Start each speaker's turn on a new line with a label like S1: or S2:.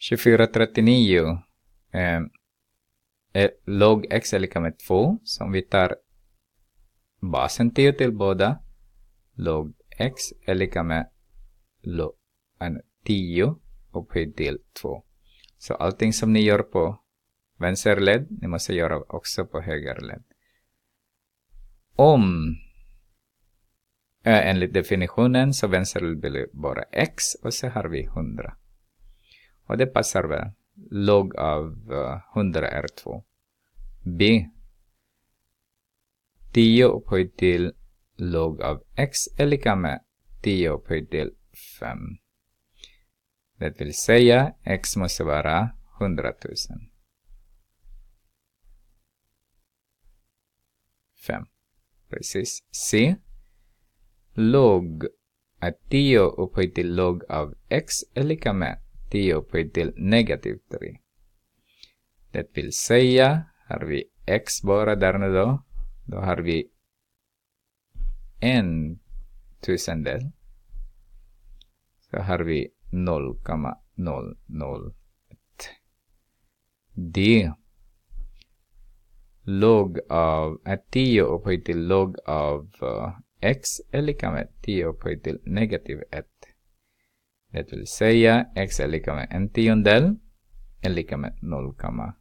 S1: 2439 eh, log x är lika med 2, så om vi tar basen 10 till båda, log x är lika med log, 10 upphöjt till 2. Så allting som ni gör på vänster led, ni måste göra också på höger led. Om enligt definitionen så vänster led blir bara x och så har vi 100. Och det passar väl. Log av 100 är 2. B. 10 upphöjt till log av x är lika med 10 upphöjt till 5. Det vill säga x måste vara 100 000. 5. Precis. C. Log att 10 upphöjt till log av x är lika med 10 upphöjt till negativ 3. Det vill säga, har vi x bara där nu då, då har vi en tusendel. Så har vi 0,001. D, log av, 10 upphöjt till log av uh, x är lika med 10 upphöjt till negativ 1. Det vill säga x är lika med en tiondel är lika med 0,1.